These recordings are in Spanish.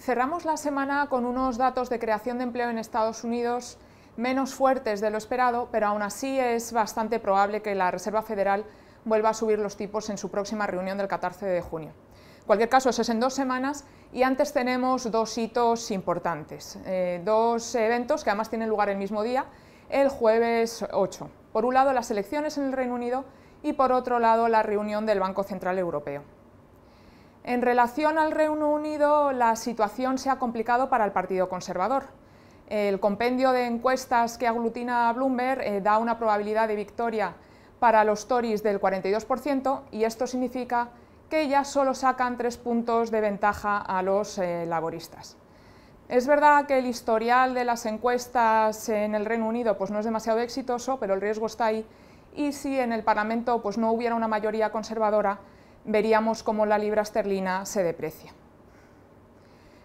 Cerramos la semana con unos datos de creación de empleo en Estados Unidos menos fuertes de lo esperado, pero aún así es bastante probable que la Reserva Federal vuelva a subir los tipos en su próxima reunión del 14 de junio. En cualquier caso, eso es en dos semanas y antes tenemos dos hitos importantes, eh, dos eventos que además tienen lugar el mismo día, el jueves 8. Por un lado, las elecciones en el Reino Unido y por otro lado, la reunión del Banco Central Europeo. En relación al Reino Unido, la situación se ha complicado para el Partido Conservador. El compendio de encuestas que aglutina Bloomberg eh, da una probabilidad de victoria para los Tories del 42% y esto significa que ya solo sacan tres puntos de ventaja a los eh, laboristas. Es verdad que el historial de las encuestas en el Reino Unido pues, no es demasiado exitoso, pero el riesgo está ahí y si en el Parlamento pues, no hubiera una mayoría conservadora, veríamos cómo la libra esterlina se deprecia.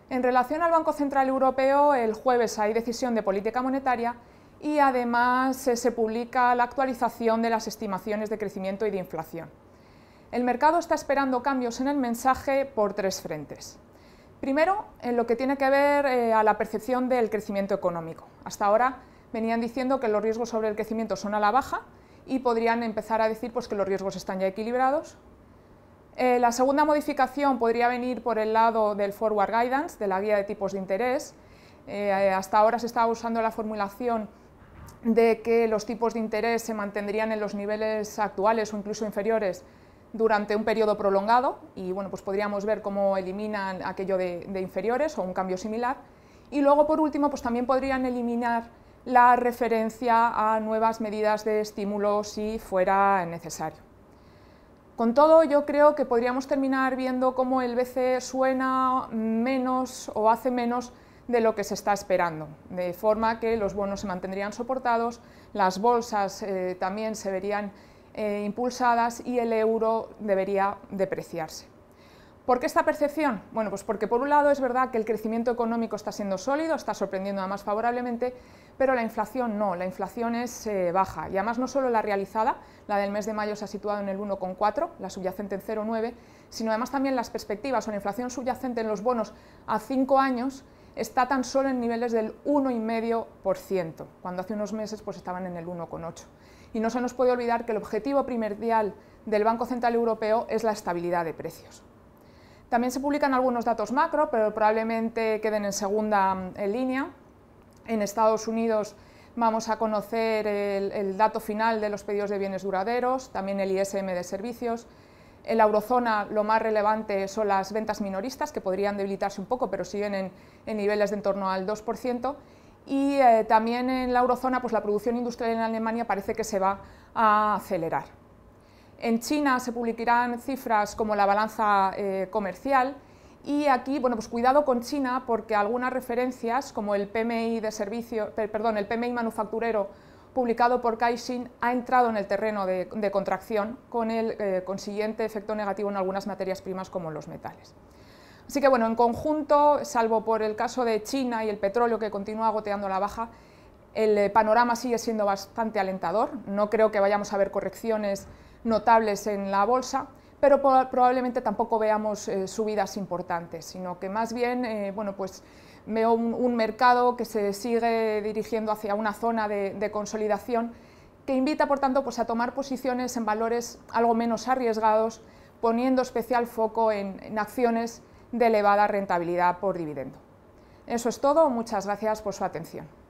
En relación al Banco Central Europeo, el jueves hay decisión de política monetaria y además eh, se publica la actualización de las estimaciones de crecimiento y de inflación. El mercado está esperando cambios en el mensaje por tres frentes. Primero, en lo que tiene que ver eh, a la percepción del crecimiento económico. Hasta ahora venían diciendo que los riesgos sobre el crecimiento son a la baja y podrían empezar a decir pues, que los riesgos están ya equilibrados, eh, la segunda modificación podría venir por el lado del Forward Guidance, de la guía de tipos de interés. Eh, hasta ahora se estaba usando la formulación de que los tipos de interés se mantendrían en los niveles actuales o incluso inferiores durante un periodo prolongado y bueno, pues podríamos ver cómo eliminan aquello de, de inferiores o un cambio similar. Y luego, por último, pues también podrían eliminar la referencia a nuevas medidas de estímulo si fuera necesario. Con todo, yo creo que podríamos terminar viendo cómo el BCE suena menos o hace menos de lo que se está esperando, de forma que los bonos se mantendrían soportados, las bolsas eh, también se verían eh, impulsadas y el euro debería depreciarse. ¿Por qué esta percepción? Bueno, pues porque por un lado es verdad que el crecimiento económico está siendo sólido, está sorprendiendo además favorablemente, pero la inflación no, la inflación es eh, baja. Y además no solo la realizada, la del mes de mayo se ha situado en el 1,4, la subyacente en 0,9, sino además también las perspectivas o la inflación subyacente en los bonos a cinco años está tan solo en niveles del 1,5%, cuando hace unos meses pues estaban en el 1,8. Y no se nos puede olvidar que el objetivo primordial del Banco Central Europeo es la estabilidad de precios. También se publican algunos datos macro, pero probablemente queden en segunda mm, línea. En Estados Unidos vamos a conocer el, dato final de los pedidos de bienes duraderos, también el ISM de servicios. En la eurozona lo más relevante son las ventas minoristas, que podrían debilitarse un poco, pero siguen en, niveles de en torno al 2%. Y eh, también en la eurozona pues, la producción industrial en Alemania parece que se va a acelerar. En China se publicarán cifras como la balanza eh, comercial y aquí, bueno, pues cuidado con China porque algunas referencias como el PMI de servicio, perdón, el PMI manufacturero publicado por Caixin ha entrado en el terreno de, contracción con el eh, consiguiente efecto negativo en algunas materias primas como los metales. Así que bueno, en conjunto, salvo por el caso de China y el petróleo que continúa goteando la baja, el eh, panorama sigue siendo bastante alentador. No creo que vayamos a ver correcciones notables en la bolsa, pero probablemente tampoco veamos eh, subidas importantes, sino que más bien, eh, pues veo un, mercado que se sigue dirigiendo hacia una zona de, consolidación que invita, por tanto, pues a tomar posiciones en valores algo menos arriesgados, poniendo especial foco en acciones de elevada rentabilidad por dividendo. Eso es todo, muchas gracias por su atención.